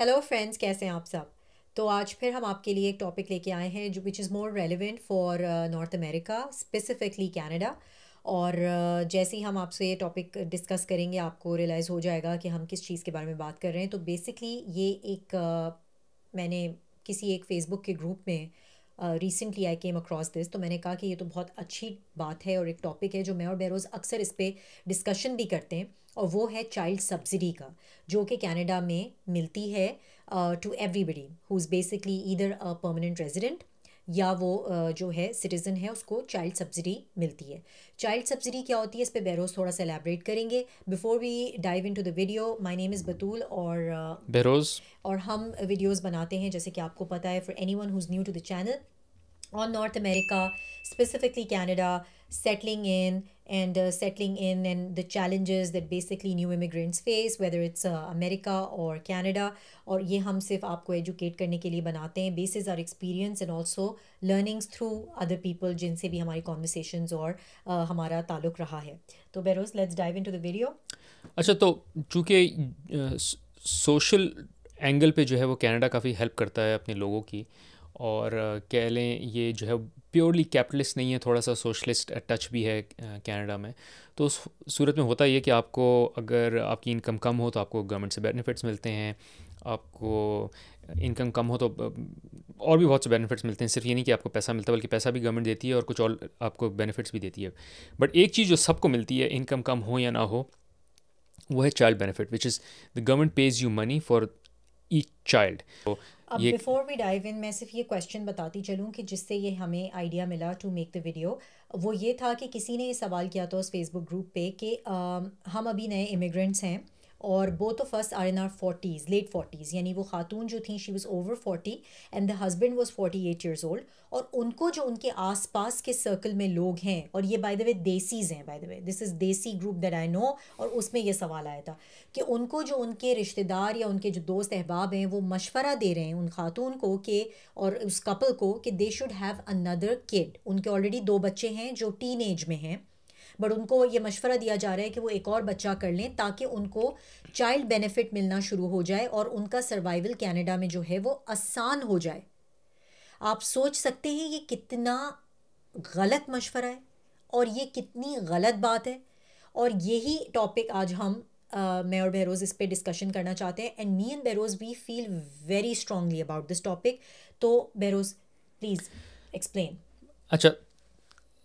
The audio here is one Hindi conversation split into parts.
हेलो फ्रेंड्स कैसे हैं आप सब तो आज फिर हम आपके लिए एक टॉपिक लेके आए हैं जो which is more relevant for North America specifically Canada और uh, जैसे ही हम आपसे ये टॉपिक डिस्कस करेंगे आपको रियलाइज़ हो जाएगा कि हम किस चीज़ के बारे में बात कर रहे हैं तो बेसिकली ये एक uh, मैंने किसी एक फेसबुक के ग्रुप में recently I came across this तो मैंने कहा कि ये तो बहुत अच्छी बात है और एक टॉपिक है जो मैं और बेरोज़ अक्सर इस पर डिस्कशन भी करते हैं और वो है चाइल्ड सब्सिडी का जो कि कैनेडा में मिलती है to everybody who is basically either a permanent resident या वो जो है सिटीज़न है उसको चाइल्ड सब्सिडी मिलती है चाइल्ड सब्सिडी क्या होती है इस पर बहरोज़ थोड़ा सा एलेबरेट करेंगे before we dive into the video my name is Batool और बहरोज़ और हम वीडियोज़ बनाते हैं जैसे कि आपको पता है for anyone who's new to the channel on North America, specifically Canada, settling in and uh, settling in and the challenges that basically new immigrants face whether it's uh, America or Canada or ye hum सिर्फ aapko educate karne ke liye banate hain basis our experience and also learnings through other people जिनसे bhi hamari conversations और uh, hamara taluk raha hai तो beros let's dive into the video अच्छा तो चूँकि सोशल एंगल पे जो है वो कनाडा काफ़ी हेल्प करता है अपने लोगों की uh, और कह लें ये जो है प्योरली कैपिटलिस्ट नहीं है थोड़ा सा सोशलिस्ट टच भी है कनाडा में तो उस सूरत में होता ये कि आपको अगर आपकी इनकम कम हो तो आपको गवर्नमेंट से बेनिफिट्स मिलते हैं आपको इनकम कम हो तो और भी बहुत से बेनिफिट्स मिलते हैं सिर्फ ये नहीं कि आपको पैसा मिलता है बल्कि पैसा भी गवर्नमेंट देती है और कुछ और आपको बेनिफिट्स भी देती है बट एक चीज़ जो सबको मिलती है इनकम कम हो या ना हो वो है child benefit which is the government pays you money for each child तो अब बिफोर वी डाइव इन मैं सिर्फ ये क्वेश्चन बताती चलूँ कि जिससे ये हमें आइडिया मिला टू मेक द वीडियो वो ये था कि किसी ने ये सवाल किया था उस फेसबुक ग्रुप पे कि हम अभी नए इमिग्रेंट्स हैं और both of us are in our forties late forties यानी वो खातून जो थी she was over forty and the husband was forty eight years old और उनको जो उनके आस पास के सर्कल में लोग हैं और ये बाय द वे देसीज़ हैं by the way this is desi group that I know और उसमें यह सवाल आया था कि उनको जो उनके रिश्तेदार या उनके जो दोस्त अहबाब हैं वो मशवरा दे रहे हैं उन खातून को कि और उस कपल को कि they should have another kid उनके ऑलरेडी दो बच्चे हैं जो टीन एज में हैं बट उनको ये मशवरा दिया जा रहा है कि वो एक और बच्चा कर लें ताकि उनको चाइल्ड बेनिफिट मिलना शुरू हो जाए और उनका सर्वाइवल कैनेडा में जो है वो आसान हो जाए आप सोच सकते हैं ये कितना गलत मशवरा है और ये कितनी गलत बात है और यही टॉपिक आज हम आ, मैं और बहरोज़ इस पर डिस्कशन करना चाहते हैं and me and Behroz we feel very strongly about this topic तो बहरोज़ प्लीज़ एक्सप्लेन अच्छा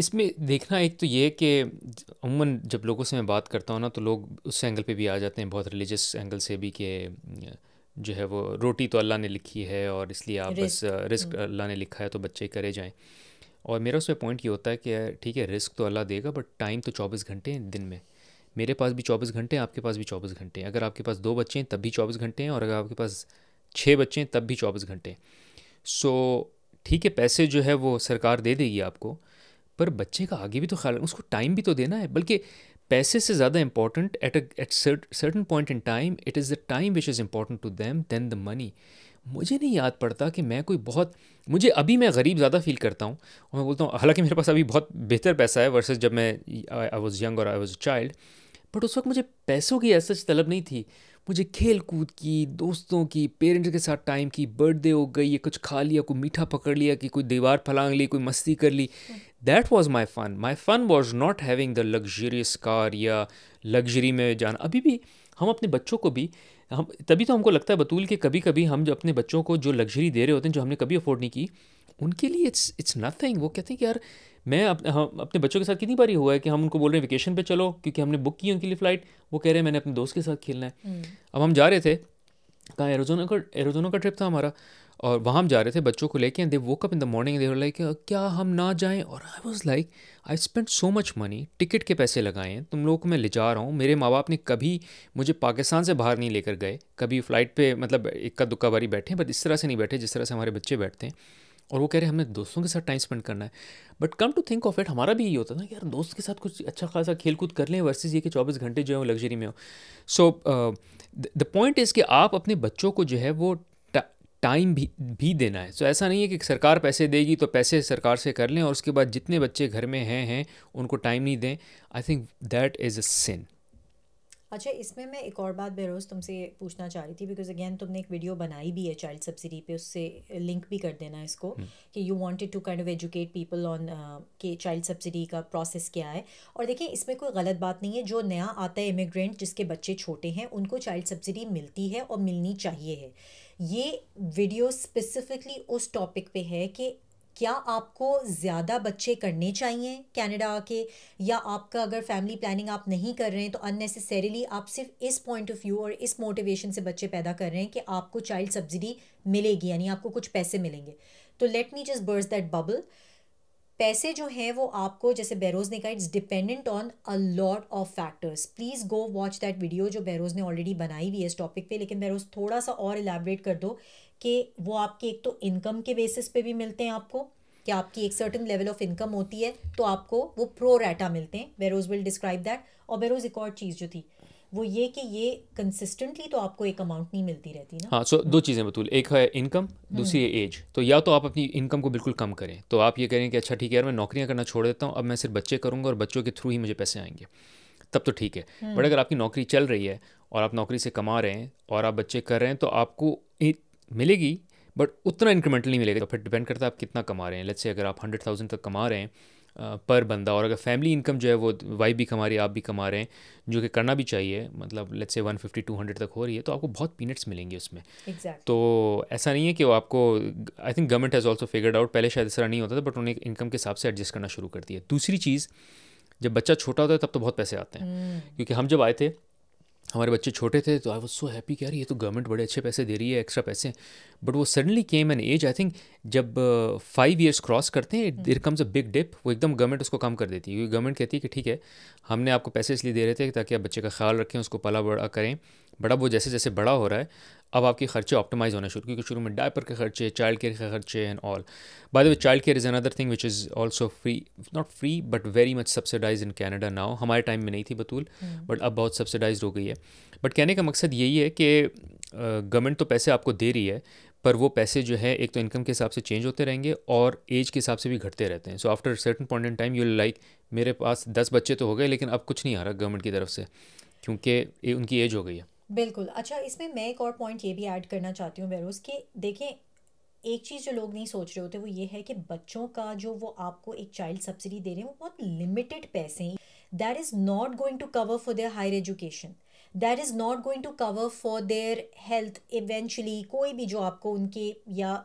इसमें देखना एक तो ये कि अमूमन जब लोगों से मैं बात करता हूँ ना तो लोग उस एंगल पे भी आ जाते हैं बहुत रिलीजियस एंगल से भी कि जो है वो रोटी तो अल्लाह ने लिखी है और इसलिए आप बस रिस्क uh, हाँ। अल्लाह ने लिखा है तो बच्चे करे जाएं और मेरा उसमें पॉइंट ये होता है कि ठीक है रिस्क तो अल्लाह देगा बट टाइम तो चौबीस घंटे हैं दिन में मेरे पास भी चौबीस घंटे हैं आपके पास भी चौबीस घंटे हैं अगर आपके पास दो बच्चे हैं तब भी चौबीस घंटे हैं और अगर आपके पास छः बच्चे हैं तब भी चौबीस घंटे हैं सो ठीक है पैसे जो है वो सरकार दे देगी आपको पर बच्चे का आगे भी तो ख्याल उसको टाइम भी तो देना है बल्कि पैसे से ज़्यादा important at at certain point in time it is the time which is important to them than the money मुझे नहीं याद पड़ता कि मैं कोई बहुत मुझे अभी मैं गरीब ज़्यादा फील करता हूँ और मैं बोलता हूँ हालांकि मेरे पास अभी बहुत बेहतर पैसा है वर्सेज जब मैं आई वॉज़ यंग और I was a child but उस वक्त मुझे पैसों की ऐसा तलब नहीं थी मुझे खेल कूद की दोस्तों की पेरेंट्स के साथ टाइम की बर्थडे हो गई या कुछ खा लिया कोई मीठा पकड़ लिया कि कोई दीवार फलांग ली कोई मस्ती कर ली that was my fun my fun was not having the luxurious car या लग्जरी में जाना अभी भी हम अपने बच्चों को भी हम तभी तो हमको लगता है बतूल कि कभी कभी हम जो अपने बच्चों को जो लग्जरी दे रहे होते हैं जो हमने कभी अफोर्ड नहीं की उनके लिए इट्स इट्स नथिंग वो कहते हैं कि यार मैं अप, हम हाँ, अपने बच्चों के साथ कितनी बारी हुआ है कि हम उनको बोल रहे हैं वेकेशन पे चलो क्योंकि हमने बुक की उनके लिए फ़्लाइट वो कह रहे हैं मैंने अपने दोस्त के साथ खेलना है हम्म। अब हम जा रहे थे कहाँ एरोजोना का एरोजोना का ट्रिप था हमारा और वहाँ हम जा रहे थे बच्चों को लेके and they woke up in the morning they're like क्या हम ना जाएं और I was like I spend so much money ticket के पैसे लगाए हैं तुम लोगों को मैं ले जा रहा हूँ मेरे माँ बाप ने कभी मुझे पाकिस्तान से बाहर नहीं लेकर गए कभी फ़्लाइट पर मतलब इक्का दुक्का बारी बैठे बट इस तरह से नहीं बैठे जिस तरह से हमारे बच्चे बैठते हैं और वो कह रहे हैं हमें दोस्तों के साथ टाइम स्पेंड करना है but come to think of it हमारा भी यही होता था यार दोस्त के साथ कुछ अच्छा खासा खेल कूद कर लें वर्सेज ये कि चौबीस घंटे जो है वो लग्जरी में हो सो द पॉइंट इज़ कि आप अपने बच्चों को जो है वो टाइम भी भी देना है सो so, ऐसा नहीं है कि सरकार पैसे देगी तो पैसे सरकार से कर लें और उसके बाद जितने बच्चे घर में हैं हैं उनको टाइम नहीं दें I think that is a sin अच्छा इसमें मैं एक और बात बेरोज़ तुमसे पूछना चाह रही थी बिकॉज अगेन तुमने एक वीडियो बनाई भी है चाइल्ड सब्सिडी पे उससे लिंक भी कर देना इसको हम्म। कि you wanted to kind of educate people on कि चाइल्ड सब्सिडी का प्रोसेस क्या है और देखिए इसमें कोई गलत बात नहीं है जो नया आता है इमिग्रेंट जिसके बच्चे छोटे हैं उनको चाइल्ड सब्सिडी मिलती है और मिलनी चाहिए है ये वीडियो स्पेसिफिकली उस टॉपिक पे है कि क्या आपको ज़्यादा बच्चे करने चाहिए कनाडा आके या आपका अगर फैमिली प्लानिंग आप नहीं कर रहे हैं तो अननेसेसरीली आप सिर्फ इस पॉइंट ऑफ व्यू और इस मोटिवेशन से बच्चे पैदा कर रहे हैं कि आपको चाइल्ड सब्सिडी मिलेगी यानी आपको कुछ पैसे मिलेंगे तो let me just burst that bubble पैसे जो हैं वो आपको जैसे बैरोज ने कहा it's dependent on a lot of factors please go watch that video जो बैरोज ने ऑलरेडी बनाई हुई है इस टॉपिक पे लेकिन बैरोज थोड़ा सा और इलेबरेट कर दो कि वो आपकी एक तो इनकम के बेसिस पे भी मिलते हैं आपको कि आपकी एक सर्टन लेवल ऑफ इनकम होती है तो आपको वो प्रो रेटा मिलते हैं बेरोज विल डिस्क्राइब दैट और बेरोज एक और चीज़ जो थी वो ये कि ये कंसिस्टेंटली तो आपको एक अमाउंट नहीं मिलती रहती ना हाँ सो so, दो हम्म। चीज़ें बतूल एक है इनकम हम्म। दूसरी है एज तो या तो आप अपनी इनकम को बिल्कुल कम करें तो आप ये करें कि अच्छा ठीक है यार मैं नौकरियाँ करना छोड़ देता हूँ अब मैं सिर्फ बच्चे करूँगा और बच्चों के थ्रू ही मुझे पैसे आएंगे तब तो ठीक है हम्म। बट अगर आपकी नौकरी चल रही है और आप नौकरी से कमा रहे हैं और आप बच्चे कर रहे हैं तो आपको मिलेगी बट उतना इंक्रीमेंटल नहीं मिलेगा तो फिर डिपेंड करता है आप कितना कमा रहे हैं लेट्स से अगर आप हंड्रेड थाउजेंड तक कमा रहे हैं पर बंदा और अगर फैमिली इनकम जो है वो वाइफ भी कमा रही है आप भी कमा रहे हैं जो कि करना भी चाहिए मतलब लेट्स से टू हंड्रेड तक हो रही है तो आपको बहुत पीनट्स मिलेंगे उसमें exactly. तो ऐसा नहीं है कि वो आपको I think government has also figured out पहले शायद ऐसा नहीं होता था बट उन्हें इनकम के हिसाब से एडजस्ट करना शुरू कर दिया दूसरी चीज़ जब बच्चा छोटा होता है तब तो बहुत पैसे आते हैं हम्म। क्योंकि हम जब आए थे हमारे बच्चे छोटे थे तो आई वॉज सो हैप्पी कि यार ये तो गवर्नमेंट बड़े अच्छे पैसे दे रही है एक्स्ट्रा पैसे बट वो suddenly came an age I think जब फाइव ईयर्स क्रॉस करते हैं there comes a big dip वो एकदम गवर्नमेंट उसको कम कर देती है क्योंकि गवर्नमेंट कहती है कि ठीक है हमने आपको पैसे इसलिए दे रहे थे ताकि आप बच्चे का ख्याल रखें उसको पला बड़ा करें बट अब वो जैसे जैसे बड़ा हो रहा है अब आपके खर्चे ऑप्टिमाइज होने शुरू क्योंकि शुरू में डायपर के खर्चे चाइल्ड केयर के खर्चे and all by the way child care is another thing which is also free not free but very much subsidize in Canada now हमारे टाइम में नहीं थी बतूल बट hmm. अब बहुत सब्सिडाइज हो गई है बट कहने का मकसद यही है कि गवर्नमेंट तो पैसे आपको दे रही है पर वो पैसे जो है एक तो इनकम के हिसाब से चेंज होते रहेंगे और एज के हिसाब से भी घटते रहते हैं so after certain point in time you like मेरे पास दस बच्चे तो हो गए लेकिन अब कुछ नहीं आ रहा गवर्नमेंट की तरफ से क्योंकि उनकी एज हो गई है बिल्कुल अच्छा इसमें मैं एक और पॉइंट ये भी ऐड करना चाहती हूँ बेरोज़ कि देखें एक चीज़ जो लोग नहीं सोच रहे होते वो ये है कि बच्चों का जो वो आपको एक चाइल्ड सब्सिडी दे रहे हैं वो बहुत लिमिटेड पैसे हैं that is not going to cover for their higher education that is not going to cover for their health eventually कोई भी जो आपको उनके या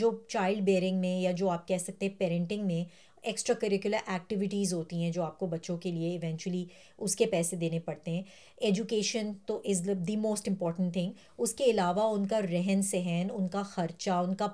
जो चाइल्ड बेयरिंग में या जो आप कह सकते हैं पेरेंटिंग में एक्स्ट्रा करिकुलर एक्टिविटीज़ होती हैं जो आपको बच्चों के लिए इवेंचुअली उसके पैसे देने पड़ते हैं एजुकेशन तो is the most important thing उसके अलावा उनका रहन सहन उनका ख़र्चा उनका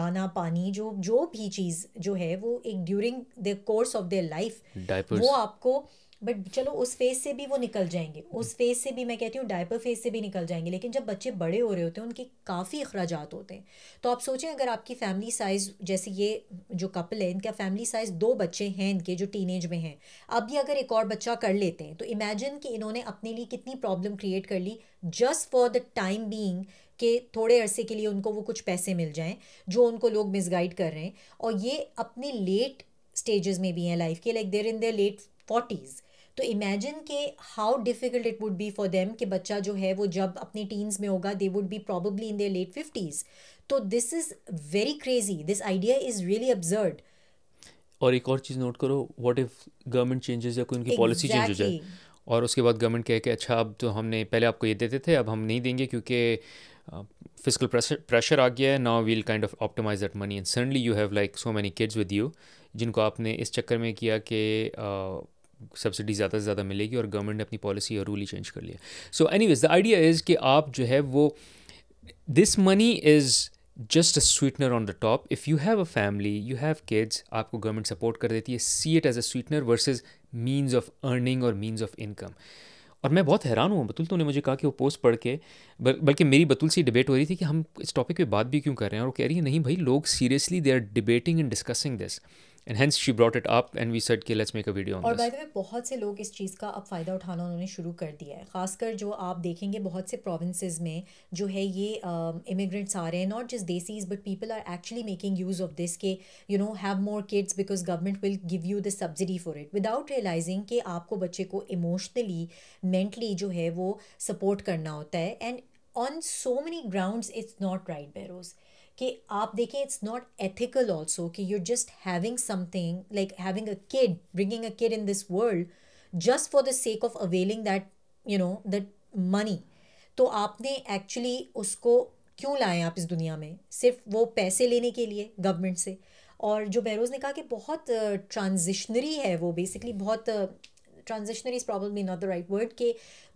दाना पानी जो जो भी चीज़ जो है वो एक during the course of their life वो आपको बट चलो उस फेज से भी वो निकल जाएंगे उस फेज हम्म। से भी मैं कहती हूँ डायपर फेज से भी निकल जाएंगे लेकिन जब बच्चे बड़े हो रहे होते हैं उनके काफ़ी अखराज होते हैं तो आप सोचें अगर आपकी फैमिली साइज़ जैसे ये जो कपल है इनका फैमिली साइज़ दो बच्चे हैं इनके जो टीन में हैं अब ये अगर एक और बच्चा कर लेते हैं तो इमेजिन कि इन्होंने अपने लिए कितनी प्रॉब्लम क्रिएट कर ली just for the time being के थोड़े अरसे के लिए उनको वो कुछ पैसे मिल जाएँ जो उनको लोग मिसगाइड कर रहे हैं और ये अपने लेट स्टेजेस में भी हैं लाइफ के like their in their late forties तो इमेजिन के how difficult it would be for them कि बच्चा जो है वो जब अपनी टीन्स में होगा they would be probably in their late fifties तो this is very crazy this idea is really absurd और एक और चीज़ नोट करो वॉट इफ गवर्नमेंट चेंजेस या कोई उनकी पॉलिसी चेंज हो जाए और उसके बाद गवर्नमेंट कहे कि अच्छा अब तो हमने पहले आपको ये देते थे अब हम नहीं देंगे क्योंकि फिजिकल प्रेशर आ गया है now we'll kind of optimize that money and suddenly you have like so many kids with you जिनको आपने इस चक्कर में किया कि सब्सिडी ज़्यादा से ज़्यादा मिलेगी और गवर्नमेंट ने अपनी पॉलिसी और रूल ही चेंज कर लिया so anyways the idea is कि आप जो है वो this money is just a sweetener on the top if you have a family you have kids आपको गवर्नमेंट सपोर्ट कर देती है see it as a sweetener versus means of earning और मीन्स ऑफ इनकम और मैं बहुत हैरान हुआ बतुल तो ने मुझे कहा कि वो पोस्ट पढ़ के बल्कि मेरी बतुल से डिबेट हो रही थी कि हम इस टॉपिक पे बात भी क्यों कर रहे हैं और वो कह रही है नहीं भाई लोग seriously they are debating and discussing this and hence she brought it up and we said कि let's make a video on और बाय द वे बहुत से लोग इस चीज़ का अब फ़ायदा उठाना उन्होंने शुरू कर दिया है खासकर जो आप देखेंगे बहुत से प्रोविंसेस में जो है ये इमिग्रेंट्स आ रहे हैं not just desis but people are actually making use of this के you know have more kids because government will give you the subsidy for it without realizing कि आपको बच्चे को इमोशनली मेंटली जो है वो सपोर्ट करना होता है and on so many ground it's not right Behrouz कि आप देखिए इट्स नॉट एथिकल ऑल्सो कि you just having something like having a kid bringing a kid in this world just for the sake of availing that you know that money तो आपने एक्चुअली उसको क्यों लाए आप इस दुनिया में सिर्फ वो पैसे लेने के लिए गवर्नमेंट से और जो बेरोज़ ने कहा कि बहुत ट्रांजिशनरी uh, है वो बेसिकली बहुत transitionary is problem not the right word कि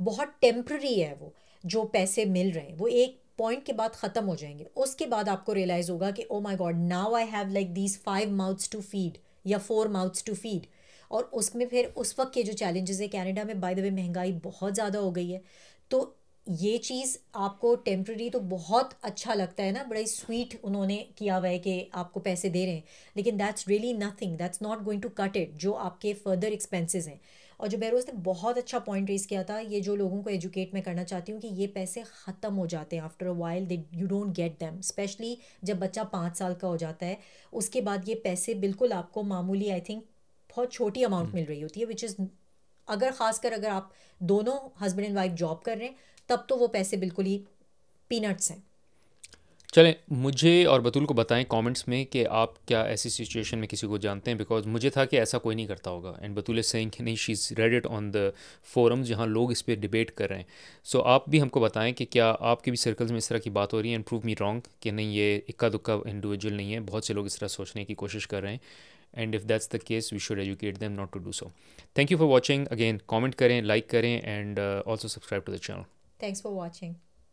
बहुत टेम्प्ररी है वो जो पैसे मिल रहे हैं वो एक पॉइंट के बाद ख़त्म हो जाएंगे उसके बाद आपको रियलाइज़ होगा कि oh my god now I have like these five mouths to feed या फोर माउथ्स टू फीड और उसमें फिर उस वक्त के जो चैलेंजेस है कैनेडा में बाय द वे महंगाई बहुत ज़्यादा हो गई है तो ये चीज़ आपको टेम्प्रेरी तो बहुत अच्छा लगता है ना बड़ा ही स्वीट उन्होंने किया हुआ है कि आपको पैसे दे रहे हैं लेकिन that's really nothing that's not going to cut it जो आपके फर्दर एक्सपेंसेस हैं और जो जुबैरोज़ ने बहुत अच्छा पॉइंट रेस किया था ये जो लोगों को एजुकेट मैं करना चाहती हूँ कि ये पैसे ख़त्म हो जाते हैं after a while they you don't get them specially जब बच्चा पाँच साल का हो जाता है उसके बाद ये पैसे बिल्कुल आपको मामूली आई थिंक बहुत छोटी अमाउंट हम्म। मिल रही होती है विच इज़ अगर ख़ासकर अगर आप दोनों हस्बैंड एंड वाइफ जॉब कर रहे हैं तब तो वो पैसे बिल्कुल ही पीनट्स हैं चलें मुझे और बतुल को बताएं कमेंट्स में कि आप क्या ऐसी सिचुएशन में किसी को जानते हैं बिकॉज मुझे था कि ऐसा कोई नहीं करता होगा एंड बतुल इज सेइंग नहीं she is read it on the forums जहाँ लोग इस पर डिबेट कर रहे हैं सो so, आप भी हमको बताएं कि क्या आपके भी सर्कल्स में इस तरह की बात हो रही है एंड प्रूव मी रॉन्ग कि नहीं ये इक्का दुक्का इंडिविजुअल नहीं है बहुत से लोग इस तरह सोचने की कोशिश कर रहे हैं and if that's the case we should educate them not to do so thank you for watching again comment करें लाइक करें and also subscribe to the channel thanks for watching